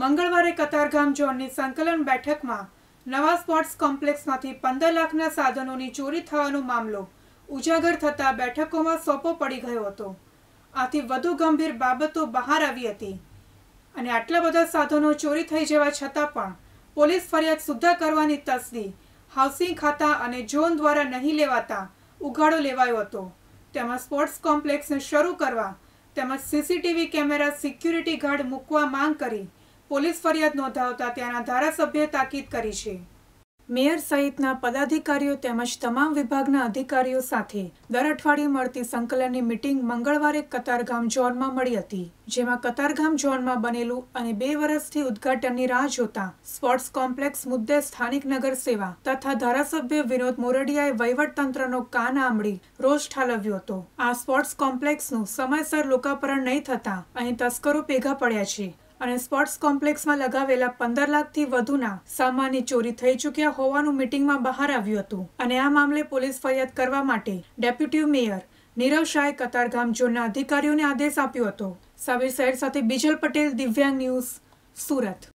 મંગળવારે કતારગામ ઝોનની સંકલન બેઠકમાં નવા સ્પોર્ટ્સ કોમ્પ્લેક્સમાંથી પંદર લાખના સાધનોની ચોરી થવાનો મામલો ઉજાગર થતાં બેઠકોમાં સોંપો પડી ગયો હતો આથી વધુ ગંભીર બાબતો બહાર આવી હતી અને આટલા બધા સાધનો ચોરી થઈ જવા છતાં પણ પોલીસ ફરિયાદ સુદ્ધા કરવાની તસદી હાઉસિંગ ખાતા અને ઝોન દ્વારા નહીં લેવાતા ઉઘાડો લેવાયો હતો તેમજ સ્પોર્ટ્સ કોમ્પ્લેક્સને શરૂ કરવા તેમજ સીસીટીવી કેમેરા સિક્યુરિટી ગાર્ડ મૂકવા માંગ કરી પોલીસ ફરિયાદ નોંધાવતા ત્યાંના ધારાસભ્ય તાકીદ કરી છે મેયર સહિતના પદાધિકારીઓ તેમજ તમામ વિભાગના અધિકારીઓ સાથે દર અઠવાડિયે મળતી સંકલનની મિટિંગ મંગળવારે કતારગામ ઝોનમાં મળી હતી જેમાં કતારગામ ઝોનમાં બનેલું અને બે વર્ષથી ઉદઘાટનની રાહ જોતા સ્પોર્ટ્સ કોમ્પ્લેક્સ મુદ્દે સ્થાનિક નગર સેવા તથા ધારાસભ્ય વિનોદ મોરડિયાએ વહીવટતંત્રનો કાન આંબળી રોષ ઠાલવ્યો હતો આ સ્પોર્ટ્સ કોમ્પ્લેક્સનું સમયસર લોકાપરણ નહીં થતાં અહીં તસ્કરો ભેગા પડ્યા છે અને સ્પોર્ટ્સ કોમ્પ્લેક્સમાં લગાવેલા પંદર લાખથી વધુના સામાનની ચોરી થઈ ચૂક્યા હોવાનું મિટિંગમાં બહાર આવ્યું હતું અને આ મામલે પોલીસ ફરિયાદ કરવા માટે ડેપ્યુટી મેયર નીરવ શાહે કતારગામ ઝોનના અધિકારીઓને આદેશ આપ્યો હતો સાબિર સૈયદ સાથે બીજલ પટેલ દિવ્યાંગ ન્યૂઝ સુરત